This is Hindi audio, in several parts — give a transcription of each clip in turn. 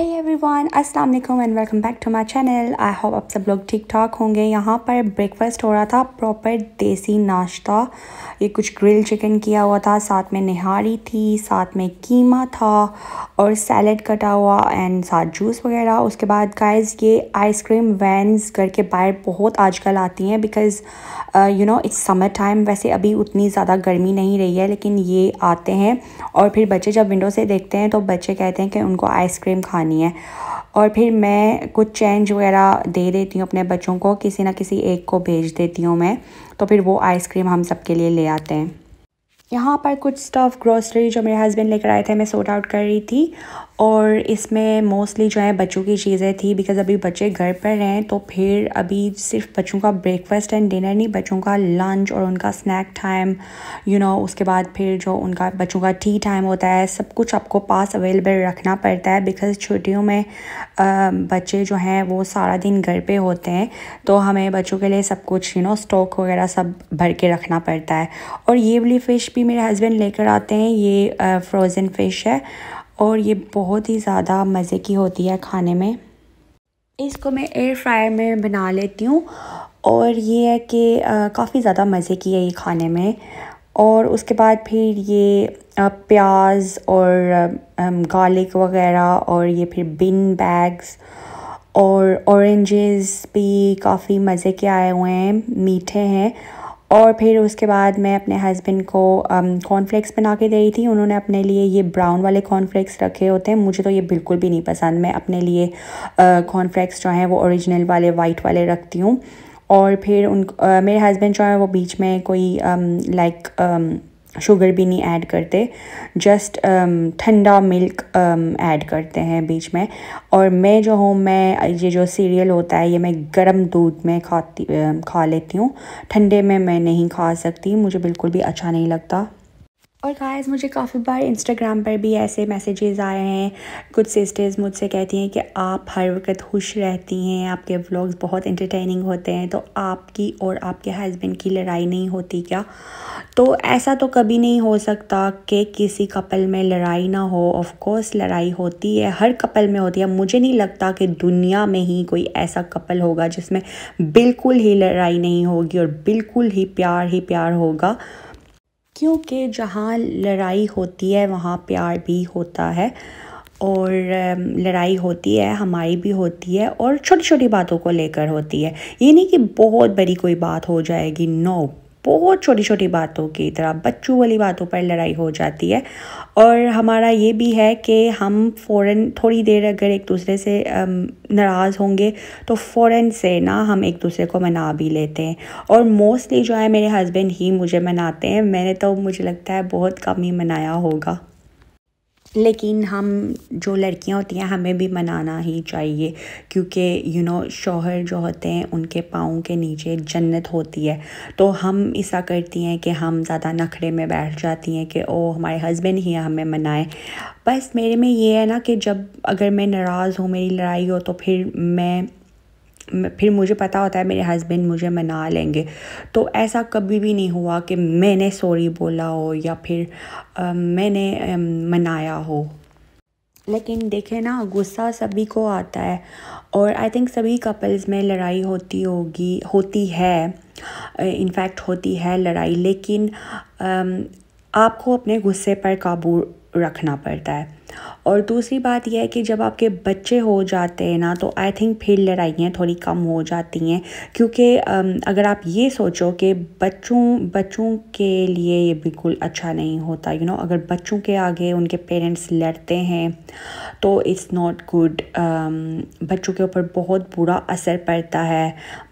हाय एवरीवन अस्सलाम वालेकुम and welcome back to my channel I hope आप सब लोग ठीक ठाक होंगे यहाँ पर ब्रेकफास्ट हो रहा था प्रॉपर देसी नाश्ता ये कुछ ग्रिल चिकन किया हुआ था साथ में निहारी थी साथ में कीमा था और सैलड कटा हुआ एंड साथ जूस वगैरह उसके बाद गाइस ये आइसक्रीम वैनस घर के बाहर बहुत आजकल आती हैं because you know it's summer time वैसे अभी उतनी ज़्यादा गर्मी नहीं रही है लेकिन ये आते हैं और फिर बच्चे जब विंडो से देखते हैं तो बच्चे कहते हैं कि उनको आइसक्रीम खानी बनानी है और फिर मैं कुछ चेंज वगैरह दे देती हूँ अपने बच्चों को किसी ना किसी एक को भेज देती हूँ मैं तो फिर वो आइसक्रीम हम सबके लिए ले आते हैं यहाँ पर कुछ स्टफ़ ग्रॉसरी जो मेरे हस्बैंड लेकर आए थे मैं सोट आउट कर रही थी और इसमें मोस्टली जो है बच्चों की चीज़ें थी बिकॉज़ अभी बच्चे घर पर हैं तो फिर अभी सिर्फ बच्चों का ब्रेकफास्ट एंड डिनर नहीं बच्चों का लंच और उनका स्नैक टाइम यू नो उसके बाद फिर जो उनका बच्चों का टी टाइम होता है सब कुछ आपको पास अवेलेबल रखना पड़ता है बिकॉज़ छुट्टियों में आ, बच्चे जो हैं वो सारा दिन घर पर होते हैं तो हमें बच्चों के लिए सब कुछ यू नो स्टॉक वगैरह सब भर के रखना पड़ता है और ये वाली फ़िश भी भी मेरे हस्बैंड लेकर आते हैं ये फ्रोज़न फ़िश है और ये बहुत ही ज़्यादा मज़े की होती है खाने में इसको मैं एयर फ्रायर में बना लेती हूँ और ये है कि काफ़ी ज़्यादा मज़े की है ये खाने में और उसके बाद फिर ये प्याज और गार्लिक वगैरह और ये फिर बिन बैग्स और ऑरेंजेस भी काफ़ी मज़े के आए हुए हैं मीठे हैं और फिर उसके बाद मैं अपने हस्बैंड को कॉर्नफ्लेक्स um, बना के दे थी उन्होंने अपने लिए ये ब्राउन वाले कॉर्नफ्लेक्स रखे होते हैं मुझे तो ये बिल्कुल भी नहीं पसंद मैं अपने लिए कॉर्नफ्लेक्स uh, जो हैं वो ओरिजिनल वाले वाइट वाले रखती हूँ और फिर उन आ, uh, मेरे हस्बैंड जो है वो बीच में कोई लाइक um, um, शुगर भी नहीं ऐड करते जस्ट um, ठंडा मिल्क um, ऐड करते हैं बीच में और मैं जो हूँ मैं ये जो सीरियल होता है ये मैं गर्म दूध में खाती um, खा लेती हूँ ठंडे में मैं नहीं खा सकती मुझे बिल्कुल भी अच्छा नहीं लगता और गाइस मुझे काफ़ी बार इंस्टाग्राम पर भी ऐसे मैसेजेस आए हैं कुछ सिस्टर्स मुझसे कहती हैं कि आप हर वक्त खुश रहती हैं आपके व्लॉग्स बहुत इंटरटेनिंग होते हैं तो आपकी और आपके हस्बैंड की लड़ाई नहीं होती क्या तो ऐसा तो कभी नहीं हो सकता कि किसी कपल में लड़ाई ना हो ऑफ कोर्स लड़ाई होती है हर कपल में होती है मुझे नहीं लगता कि दुनिया में ही कोई ऐसा कपल होगा जिसमें बिल्कुल ही लड़ाई नहीं होगी और बिल्कुल ही प्यार ही प्यार होगा क्योंकि जहाँ लड़ाई होती है वहाँ प्यार भी होता है और लड़ाई होती है हमारी भी होती है और छोटी छोटी बातों को लेकर होती है ये नहीं कि बहुत बड़ी कोई बात हो जाएगी नो बहुत छोटी छोटी बातों की तरह बच्चों वाली बातों पर लड़ाई हो जाती है और हमारा ये भी है कि हम फ़ौरन थोड़ी देर अगर एक दूसरे से नाराज़ होंगे तो फ़ौरन से ना हम एक दूसरे को मना भी लेते हैं और मोस्टली जो है मेरे हस्बैंड ही मुझे मनाते हैं मैंने तो मुझे लगता है बहुत कम ही मनाया होगा लेकिन हम जो लड़कियां होती हैं हमें भी मनाना ही चाहिए क्योंकि यू नो शोहर जो होते हैं उनके पाँव के नीचे जन्नत होती है तो हम ऐसा करती हैं कि हम ज़्यादा नखरे में बैठ जाती हैं कि ओ हमारे हस्बैंड ही हमें मनाए बस मेरे में ये है ना कि जब अगर मैं नाराज़ हूँ मेरी लड़ाई हो तो फिर मैं फिर मुझे पता होता है मेरे हस्बैंड मुझे मना लेंगे तो ऐसा कभी भी नहीं हुआ कि मैंने सॉरी बोला हो या फिर आ, मैंने आ, मनाया हो लेकिन देखें ना गुस्सा सभी को आता है और आई थिंक सभी कपल्स में लड़ाई होती होगी होती है इनफैक्ट होती है लड़ाई लेकिन आ, आपको अपने गुस्से पर काबू रखना पड़ता है और दूसरी बात यह है कि जब आपके बच्चे हो जाते हैं ना तो आई थिंक फिर लड़ाइयाँ थोड़ी कम हो जाती हैं क्योंकि अगर आप ये सोचो कि बच्चों बच्चों के लिए ये बिल्कुल अच्छा नहीं होता यू you नो know, अगर बच्चों के आगे उनके पेरेंट्स लड़ते हैं तो इट्स नॉट गुड बच्चों के ऊपर बहुत बुरा असर पड़ता है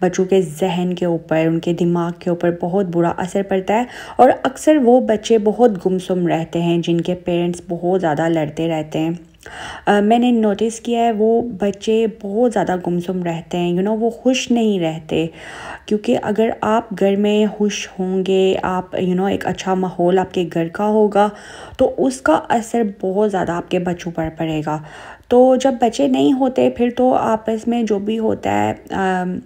बच्चों के जहन के ऊपर उनके दिमाग के ऊपर बहुत बुरा असर पड़ता है और अक्सर वो बच्चे बहुत गुमसुम रहते हैं जिनके पेरेंट्स बहुत ज़्यादा लड़ते रहते हैं रहते हैं Uh, मैंने नोटिस किया है वो बच्चे बहुत ज़्यादा गुमसुम रहते हैं यू you नो know, वो खुश नहीं रहते क्योंकि अगर आप घर में खुश होंगे आप यू you नो know, एक अच्छा माहौल आपके घर का होगा तो उसका असर बहुत ज़्यादा आपके बच्चों पर पड़ेगा तो जब बच्चे नहीं होते फिर तो आपस में जो भी होता है uh,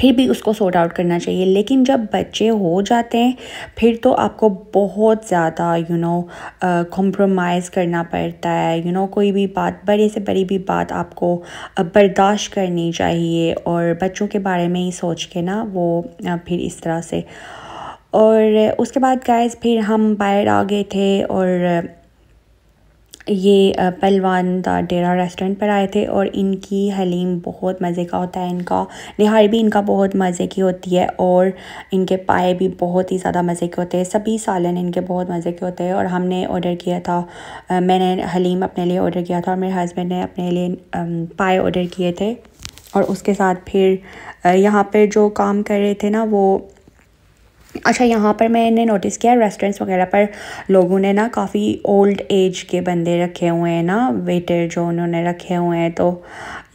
फिर भी उसको सॉर्ट आउट करना चाहिए लेकिन जब बच्चे हो जाते हैं फिर तो आपको बहुत ज़्यादा यू नो कॉम्प्रोमाइज़ करना पड़ता है यू you नो know, कोई भी बात बड़े से बड़ी भी बात आपको बर्दाश्त करनी चाहिए और बच्चों के बारे में ही सोच के ना वो फिर इस तरह से और उसके बाद गाइस फिर हम बाहर आ गए थे और ये पहलवान द डेरा रेस्टोरेंट पर आए थे और इनकी हलीम बहुत मज़े का होता है इनका निहार भी इनका बहुत मज़े की होती है और इनके पाए भी बहुत ही ज़्यादा मज़े के होते हैं सभी सालन इनके बहुत मज़े के होते हैं और हमने ऑर्डर किया था मैंने हलीम अपने लिए ऑर्डर किया था और मेरे हस्बैंड ने अपने लिए पाए ऑर्डर किए थे और उसके साथ फिर यहाँ पर जो काम कर रहे थे ना वो अच्छा यहाँ पर मैंने नोटिस किया रेस्टोरेंट्स वगैरह पर लोगों ने ना काफ़ी ओल्ड एज के बंदे रखे हुए हैं ना वेटर जो उन्होंने रखे हुए हैं तो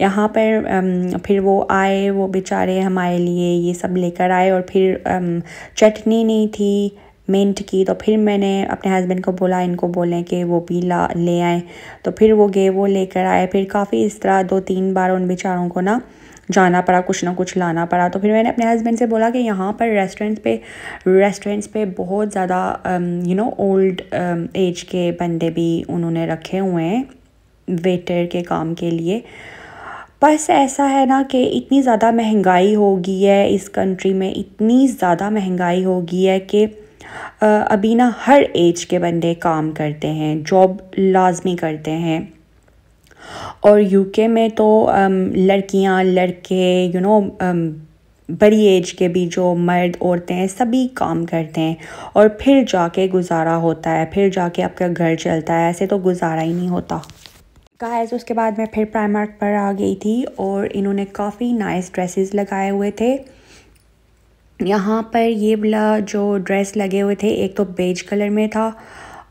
यहाँ पर फिर वो आए वो बेचारे हमारे लिए ये सब लेकर आए और फिर चटनी नहीं थी मेंट की तो फिर मैंने अपने हस्बैंड को बोला इनको बोलें कि वो भी ला ले आए तो फिर वो गए वो लेकर आए फिर काफ़ी इस तरह दो तीन बार उन बेचारों को ना जाना पड़ा कुछ ना कुछ लाना पड़ा तो फिर मैंने अपने हस्बैंड से बोला कि यहाँ पर रेस्टोरेंट्स पे रेस्टोरेंट्स पे बहुत ज़्यादा यू नो ओल्ड एज के बंदे भी उन्होंने रखे हुए हैं वेटर के काम के लिए बस ऐसा है ना कि इतनी ज़्यादा महंगाई होगी है इस कंट्री में इतनी ज़्यादा महंगाई होगी है कि uh, अभी ना हर एज के बंदे काम करते हैं जॉब लाजमी करते हैं और यूके में तो um, लड़कियां लड़के यू नो um, बड़ी एज के भी जो मर्द औरतें हैं सभी काम करते हैं और फिर जाके गुजारा होता है फिर जाके आपका घर चलता है ऐसे तो गुजारा ही नहीं होता गाइस उसके बाद मैं फिर प्राइमार्क पर आ गई थी और इन्होंने काफ़ी नाइस ड्रेसेस लगाए हुए थे यहाँ पर ये वाला जो ड्रेस लगे हुए थे एक तो बेज कलर में था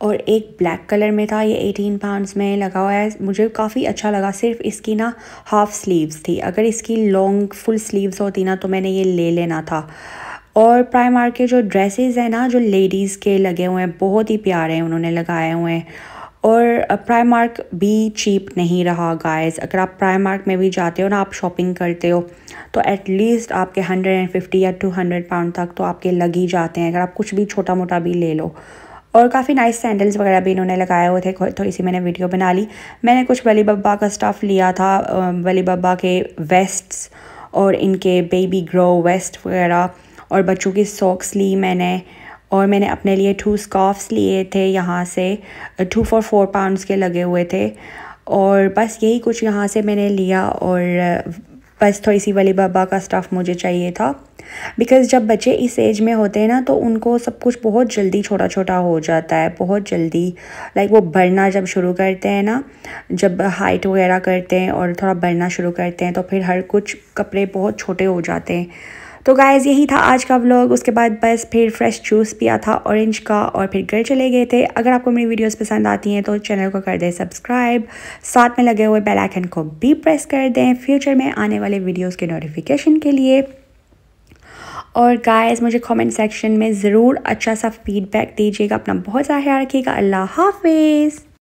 और एक ब्लैक कलर में था ये एटीन पाउंड्स में लगा हुआ है मुझे काफ़ी अच्छा लगा सिर्फ इसकी ना हाफ़ स्लीव्स थी अगर इसकी लॉन्ग फुल स्लीव्स होती ना तो मैंने ये ले लेना था और प्राइमार के जो ड्रेसेस हैं ना जो लेडीज़ के लगे हुए हैं बहुत ही प्यारे हैं उन्होंने लगाए हुए हैं और प्राइमार्क भी चीप नहीं रहा गाइस अगर आप प्राइमार्क में भी जाते हो ना आप शॉपिंग करते हो तो एटलीस्ट आपके 150 या 200 पाउंड तक तो आपके लग ही जाते हैं अगर आप कुछ भी छोटा मोटा भी ले लो और काफ़ी नाइस सैंडल्स वगैरह भी इन्होंने लगाए हुए थे थोड़ी सी मैंने वीडियो बना ली मैंने कुछ वली बब्बा का स्टफ़ लिया था वली बब्बा के वेस्ट्स और इनके बेबी ग्रो वेस्ट वगैरह और बच्चों की सॉक्स ली मैंने और मैंने अपने लिए टू स्कॉफ्स लिए थे यहाँ से टू फॉर फोर पाउंड्स के लगे हुए थे और बस यही कुछ यहाँ से मैंने लिया और बस तो इसी वाली बाबा का स्टफ़ मुझे चाहिए था बिकॉज़ जब बच्चे इस एज में होते हैं ना तो उनको सब कुछ बहुत जल्दी छोटा छोटा हो जाता है बहुत जल्दी लाइक वो बढ़ना जब शुरू करते हैं ना जब हाइट वगैरह करते हैं और थोड़ा बढ़ना शुरू करते हैं तो फिर हर कुछ कपड़े बहुत छोटे हो जाते हैं तो गाइज़ यही था आज का व्लॉग उसके बाद बस फिर फ्रेश जूस पिया था ऑरेंज का और फिर घर चले गए थे अगर आपको मेरी वीडियोस पसंद आती हैं तो चैनल को कर दें सब्सक्राइब साथ में लगे हुए बेल आइकन को भी प्रेस कर दें फ्यूचर में आने वाले वीडियोस के नोटिफिकेशन के लिए और गायज़ मुझे कमेंट सेक्शन में ज़रूर अच्छा सा फीडबैक दीजिएगा अपना बहुत सारा ख्याल रखिएगा अल्लाह हाफिज़